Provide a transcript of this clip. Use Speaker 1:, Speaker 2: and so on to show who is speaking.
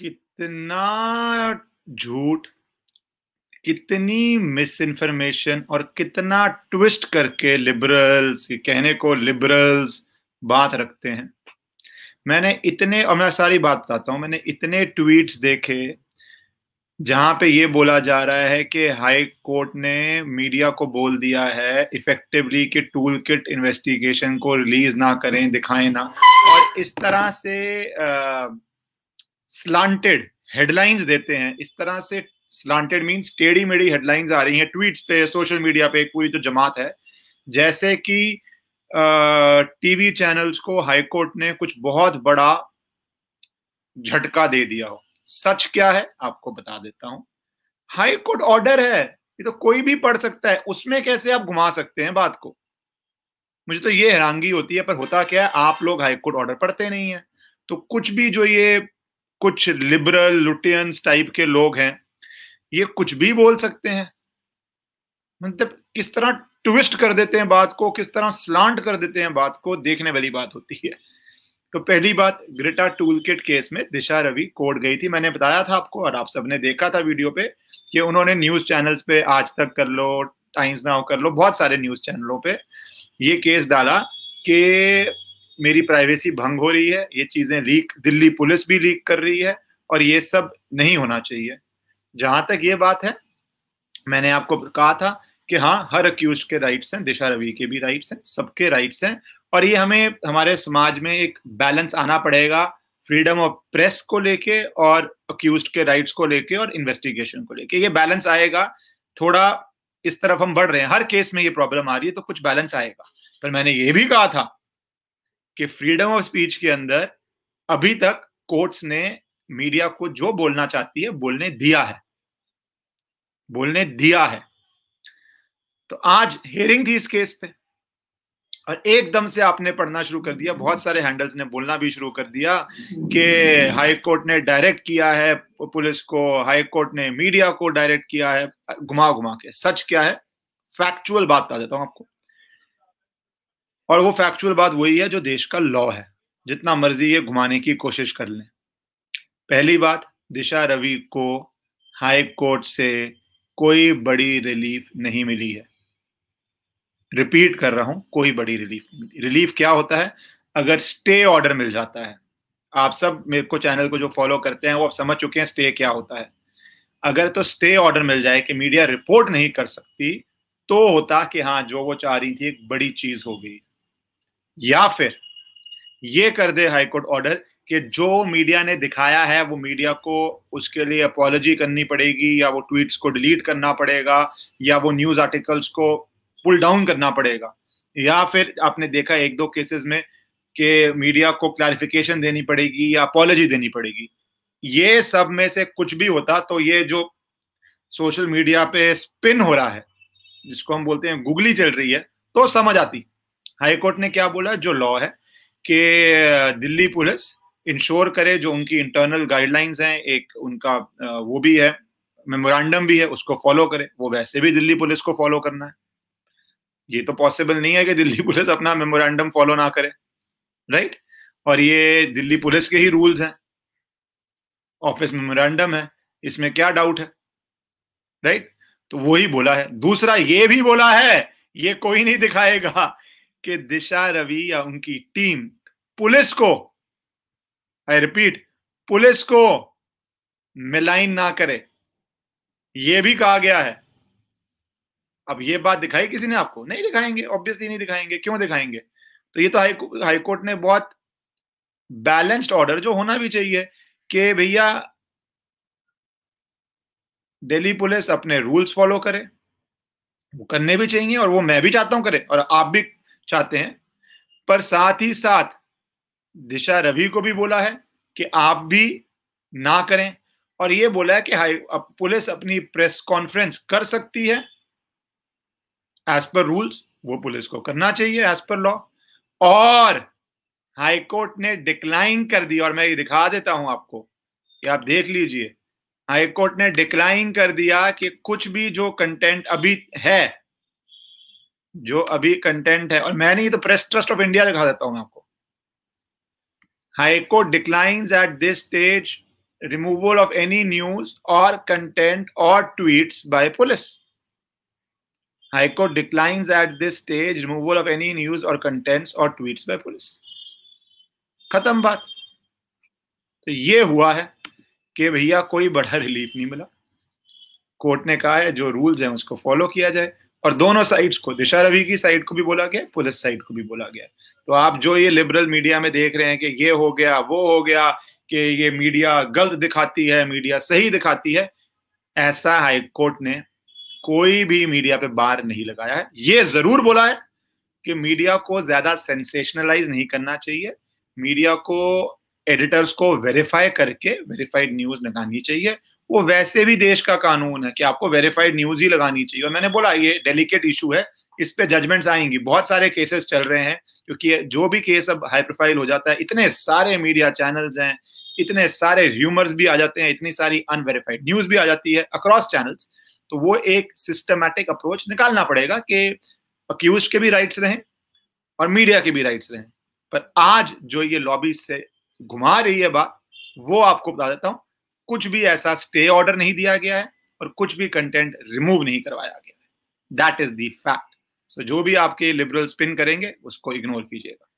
Speaker 1: कितना झूठ कितनी मिस इन्फॉर्मेशन और कितना ट्विस्ट करके लिबरल्स कहने को लिबरल्स बात रखते हैं मैंने इतने और मैं सारी बात बताता हूँ मैंने इतने ट्वीट्स देखे जहां पे ये बोला जा रहा है कि हाई कोर्ट ने मीडिया को बोल दिया है इफेक्टिवली कि टूल किट इन्वेस्टिगेशन को रिलीज ना करें दिखाएं ना और इस तरह से आ, स्लांटेड हेडलाइंस देते हैं इस तरह से स्लांटेड मीन्स टेढ़ी मेढ़ी हेडलाइंस आ रही हैं ट्वीट्स पे सोशल मीडिया पे एक पूरी तो जमात है जैसे कि टीवी चैनल्स को हाईकोर्ट ने कुछ बहुत बड़ा झटका दे दिया हो सच क्या है आपको बता देता हूं हाईकोर्ट ऑर्डर है ये तो कोई भी पढ़ सकता है उसमें कैसे आप घुमा सकते हैं बात को मुझे तो ये हैरानगी होती है पर होता क्या है आप लोग हाईकोर्ट ऑर्डर पढ़ते नहीं है तो कुछ भी जो ये कुछ लिबरल लुटियंस टाइप के लोग हैं ये कुछ भी बोल सकते हैं मतलब किस तरह ट्विस्ट कर देते हैं बात को किस तरह स्लांट कर देते हैं बात को देखने वाली बात होती है तो पहली बात ग्रेटा टूल किट केस में दिशा रवि कोर्ट गई थी मैंने बताया था आपको और आप सबने देखा था वीडियो पे कि उन्होंने न्यूज चैनल्स पे आज तक कर लो टाइम्स नाउ कर लो बहुत सारे न्यूज चैनलों पे ये केस डाला कि मेरी प्राइवेसी भंग हो रही है ये चीजें लीक दिल्ली पुलिस भी लीक कर रही है और ये सब नहीं होना चाहिए जहां तक ये बात है मैंने आपको कहा था कि हाँ हर अक्यूज के राइट्स हैं दिशा रवि के भी राइट्स हैं सबके राइट्स हैं और ये हमें हमारे समाज में एक बैलेंस आना पड़ेगा फ्रीडम ऑफ प्रेस को लेके और अक्यूज के राइट्स को लेके और इन्वेस्टिगेशन को लेके ये बैलेंस आएगा थोड़ा इस तरफ हम बढ़ रहे हैं हर केस में ये प्रॉब्लम आ रही है तो कुछ बैलेंस आएगा पर मैंने ये भी कहा था कि फ्रीडम ऑफ स्पीच के अंदर अभी तक कोर्ट्स ने मीडिया को जो बोलना चाहती है बोलने दिया है बोलने दिया है तो आज हेयरिंग थी इस केस पे और एकदम से आपने पढ़ना शुरू कर दिया बहुत सारे हैंडल्स ने बोलना भी शुरू कर दिया कि हाई कोर्ट ने डायरेक्ट किया है पुलिस को हाई कोर्ट ने मीडिया को डायरेक्ट किया है घुमा घुमा के सच क्या है फैक्चुअल बात बता देता हूं आपको और वो फैक्चुअल बात वही है जो देश का लॉ है जितना मर्जी ये घुमाने की कोशिश कर लें पहली बात दिशा रवि को हाई कोर्ट से कोई बड़ी रिलीफ नहीं मिली है रिपीट कर रहा हूं कोई बड़ी रिलीफ मिली रिलीफ क्या होता है अगर स्टे ऑर्डर मिल जाता है आप सब मेरे को चैनल को जो फॉलो करते हैं वो आप समझ चुके हैं स्टे क्या होता है अगर तो स्टे ऑर्डर मिल जाए कि मीडिया रिपोर्ट नहीं कर सकती तो होता कि हाँ जो वो चाह रही थी एक बड़ी चीज हो गई या फिर ये कर दे हाईकोर्ट ऑर्डर कि जो मीडिया ने दिखाया है वो मीडिया को उसके लिए अपॉलोजी करनी पड़ेगी या वो ट्वीट्स को डिलीट करना पड़ेगा या वो न्यूज आर्टिकल्स को पुल डाउन करना पड़ेगा या फिर आपने देखा एक दो केसेस में कि मीडिया को क्लैरिफिकेशन देनी पड़ेगी या अपॉलोजी देनी पड़ेगी ये सब में से कुछ भी होता तो ये जो सोशल मीडिया पे स्पिन हो रहा है जिसको हम बोलते हैं गुगली चल रही है तो समझ आती हाईकोर्ट ने क्या बोला जो लॉ है कि दिल्ली पुलिस इंश्योर करे जो उनकी इंटरनल गाइडलाइंस हैं एक उनका वो भी है मेमोरेंडम भी है उसको फॉलो करे वो वैसे भी दिल्ली पुलिस को फॉलो करना है ये तो पॉसिबल नहीं है कि दिल्ली पुलिस अपना मेमोरेंडम फॉलो ना करे राइट और ये दिल्ली पुलिस के ही रूल्स हैं ऑफिस मेमोरेंडम है इसमें क्या डाउट है राइट तो वो ही बोला है दूसरा ये भी बोला है ये कोई नहीं दिखाएगा कि दिशा रवि या उनकी टीम पुलिस को आई रिपीट पुलिस को मिलाइन ना करे यह भी कहा गया है अब ये बात दिखाई किसी ने आपको नहीं दिखाएंगे ऑब्वियसली नहीं दिखाएंगे क्यों दिखाएंगे तो ये तो हाई हाईकोर्ट ने बहुत बैलेंस्ड ऑर्डर जो होना भी चाहिए कि भैया दिल्ली पुलिस अपने रूल्स फॉलो करे वो करने भी चाहिए और वो मैं भी चाहता हूं करे और आप भी चाहते हैं पर साथ ही साथ दिशा रवि को भी बोला है कि आप भी ना करें और ये बोला है कि हाई पुलिस अपनी प्रेस कॉन्फ्रेंस कर सकती है एज पर रूल्स वो पुलिस को करना चाहिए एज पर लॉ और हाईकोर्ट ने डिक्लाइन कर दी और मैं ये दिखा देता हूं आपको कि आप देख लीजिए हाईकोर्ट ने डिक्लाइन कर दिया कि कुछ भी जो कंटेंट अभी है जो अभी कंटेंट है और मैं नहीं तो प्रेस ट्रस्ट ऑफ इंडिया दिखा देता हूं आपको high court declines at this stage removal of any news or content or tweets by police high court declines at this stage removal of any news or contents or tweets by police खत्म बात तो ये हुआ है कि भैया कोई बड़ा रिलीफ नहीं मिला कोर्ट ने कहा है जो रूल्स हैं उसको फॉलो किया जाए और दोनों साइड्स को दिशा रवि की साइड को भी बोला गया पुलिस साइड को भी बोला गया तो आप जो ये लिबरल मीडिया में देख रहे हैं कि ये हो गया वो हो गया कि ये मीडिया गलत दिखाती है मीडिया सही दिखाती है ऐसा हाईकोर्ट ने कोई भी मीडिया पे बार नहीं लगाया है ये जरूर बोला है कि मीडिया को ज्यादा सेंसेशनलाइज नहीं करना चाहिए मीडिया को एडिटर्स को वेरीफाई करके वेरीफाइड न्यूज लगानी चाहिए वो वैसे भी देश का कानून है कि आपको वेरीफाइड न्यूज ही लगानी चाहिए और मैंने बोला ये डेलिकेट इशू है इस पे जजमेंट्स आएंगी बहुत सारे केसेस चल रहे हैं क्योंकि जो भी केस अब हाई प्रोफाइल हो जाता है इतने सारे मीडिया चैनल्स हैं इतने सारे र्यूमर्स भी आ जाते हैं इतनी सारी अनवेरीफाइड न्यूज भी आ जाती है अक्रॉस चैनल्स तो वो एक सिस्टमेटिक अप्रोच निकालना पड़ेगा कि अक्यूज के भी राइट्स रहें और मीडिया के भी राइट्स रहें पर आज जो ये लॉबी से घुमा रही है बात वो आपको बता देता हूं कुछ भी ऐसा स्टे ऑर्डर नहीं दिया गया है और कुछ भी कंटेंट रिमूव नहीं करवाया गया है that is the fact so जो भी आपके लिबरल स्पिन करेंगे उसको इग्नोर कीजिएगा